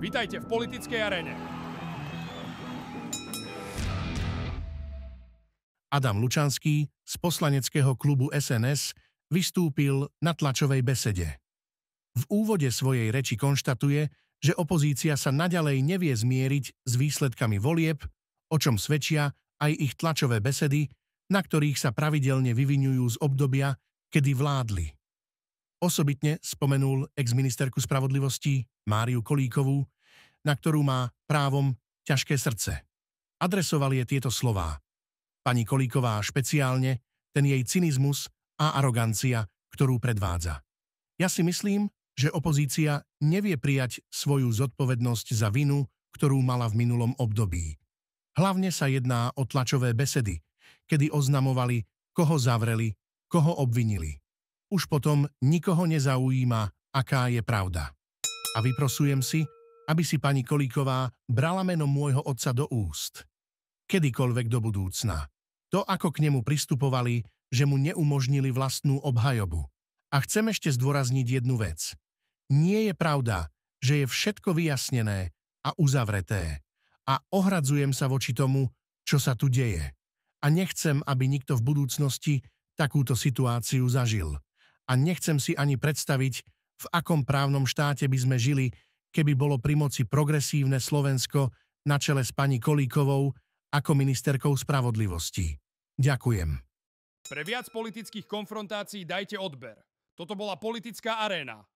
Vítajte v politickej arene. Adam Lučanský z poslaneckého klubu SNS vystúpil na tlačovej besede. V úvode svojej reči konštatuje, že opozícia sa naďalej nevie zmieriť s výsledkami volieb, o čom svedčia aj ich tlačové besedy, na ktorých sa pravidelne vyvinujú z obdobia, kedy vládli. Osobitne spomenul exministerku spravodlivosti Máriu Kolíkovú, na ktorú má právom ťažké srdce. Adresoval je tieto slová. Pani Kolíková špeciálne, ten jej cynizmus a arogancia, ktorú predvádza. Ja si myslím, že opozícia nevie prijať svoju zodpovednosť za vinu, ktorú mala v minulom období. Hlavne sa jedná o tlačové besedy, kedy oznamovali, koho zavreli, koho obvinili už potom nikoho nezaujíma, aká je pravda. A vyprosujem si, aby si pani Kolíková brala meno môjho otca do úst. Kedykoľvek do budúcna. To, ako k nemu pristupovali, že mu neumožnili vlastnú obhajobu. A chcem ešte zdôrazniť jednu vec. Nie je pravda, že je všetko vyjasnené a uzavreté. A ohradzujem sa voči tomu, čo sa tu deje. A nechcem, aby nikto v budúcnosti takúto situáciu zažil a nechcem si ani predstaviť, v akom právnom štáte by sme žili, keby bolo pri moci progresívne Slovensko na čele s pani Kolíkovou ako ministerkou spravodlivosti. Ďakujem. Pre viac politických konfrontácií dajte odber. Toto bola politická aréna.